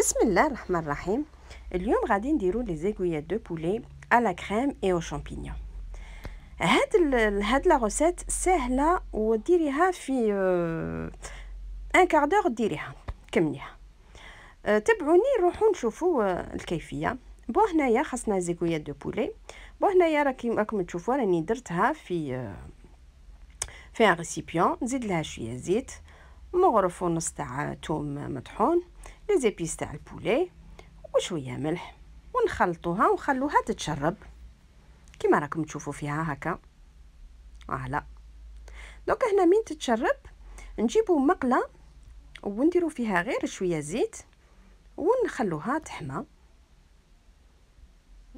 بسم الله الرحمن الرحيم اليوم غادي نديرو لي زيكويا دو بولي على كريم اي او شامبينيون هاد ال... هاد لا روسيت سهله وديريها في ان كار دور ديريها كمليها آه، تبعوني نروحو نشوفو آه، الكيفيه بو هنايا خاصنا زيكويا دو بولي بو هنايا راكي راكم تشوفوا راني درتها في آه، في ان ريسيبيون نزيد لها شويه زيت مغرف ونص تاع ثوم مطحون لي زيبيس تاع البولي وشويه ملح ونخلطوها ونخلوها تتشرب كما راكم تشوفوا فيها هكا فوالا دوك هنا من تتشرب نجيبو مقله ونديرو فيها غير شويه زيت ونخلوها تحمى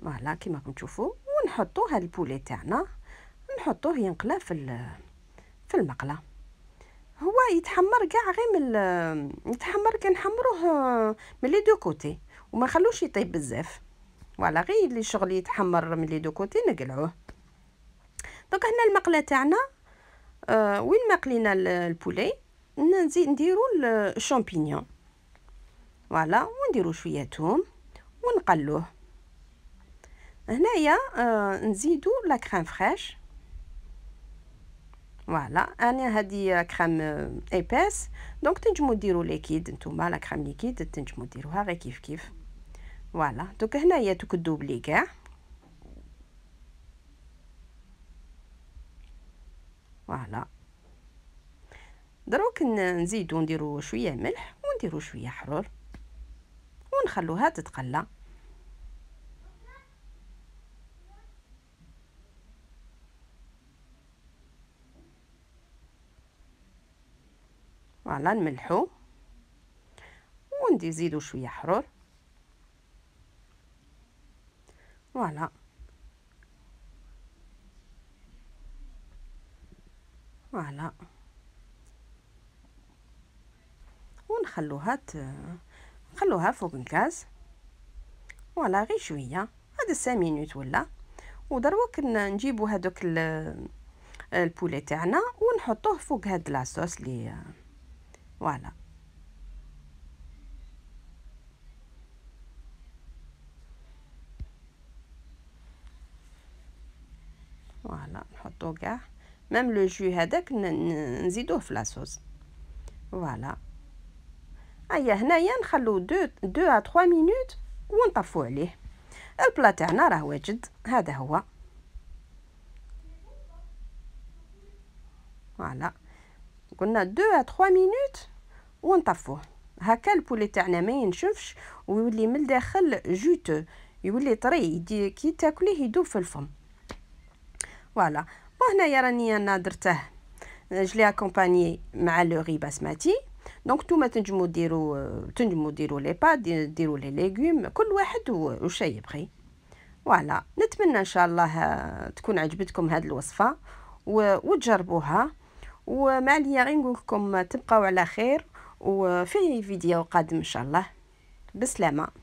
فوالا كما راكم تشوفوا ونحطو هاد البولي تاعنا نحطوه ينقلى في في المقله هو يتحمر كاع غير من يتحمر كنحمروه آه، من لي دو كوتي وما نخلوش يطيب بزاف فوالا غير اللي شغل يتحمر من لي دو كوتي نقلعوه دونك هنا المقله تاعنا آه، وين مقلينا البولي نزيد نديرو الشامبينيون فوالا ونديرو شويه ثوم ونقلوه هنايا آه، نزيدو لا كريم فريش فوالا انا هذه كريم ايباس دونك تنجمو ديرو ليكيد نتوما لا كريم ليكيد تنجمو ديروها غير كيف كيف فوالا دوك هنايا توك دوبلي كاع فوالا دروك نزيدو نديرو شويه ملح ونديرو شويه حرور ونخلوها تتقلى فوالا نملحو ونزيدو شويه حرور فوالا فوالا ونخلوها ت... نخلوها فوق الكاس فوالا غير شويه هذا 5 مينوت ولا ودروك نجيبو هذوك البولي تاعنا ونحطوه فوق هاد لاصوص لي Voilà. فوالا نحطو كاع ميم لو جو هذاك نزيدوه في لاصوص فوالا هيا هنايا نخلو دو دو ا 3 مينوت ونطفو عليه البلا تاعنا راه واجد هذا هو فوالا قلنا دو ا 3 مينوت ونطرفوه هكا البولي تاعنا ما ينشفش ويولي من الداخل جوتو يولي طري كي تاكليه يدوب في الفم فوالا وهنايا راني انا درته جلي اكومباني مع لو غي باسماتي دونك نتوما تنجمو ديرو تنجمو ديرو لي با ديرو لي ليغوم كل واحد وش يبغي فوالا نتمنى ان شاء الله آه، تكون عجبتكم هذه الوصفه وتجربوها ومع ليا غير نقول لكم تبقاو على خير وفي فيديو قادم ان شاء الله بسلامه